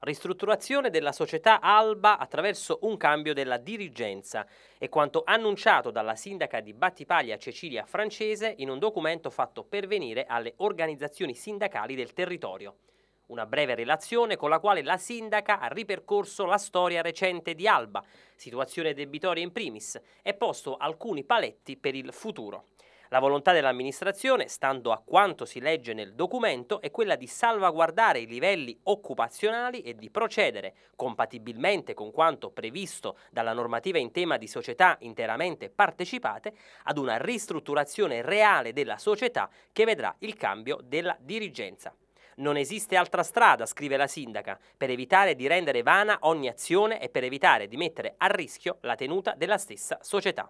Ristrutturazione della società Alba attraverso un cambio della dirigenza è quanto annunciato dalla sindaca di Battipaglia Cecilia Francese in un documento fatto pervenire alle organizzazioni sindacali del territorio. Una breve relazione con la quale la sindaca ha ripercorso la storia recente di Alba, situazione debitoria in primis, e posto alcuni paletti per il futuro. La volontà dell'amministrazione, stando a quanto si legge nel documento, è quella di salvaguardare i livelli occupazionali e di procedere, compatibilmente con quanto previsto dalla normativa in tema di società interamente partecipate, ad una ristrutturazione reale della società che vedrà il cambio della dirigenza. Non esiste altra strada, scrive la sindaca, per evitare di rendere vana ogni azione e per evitare di mettere a rischio la tenuta della stessa società.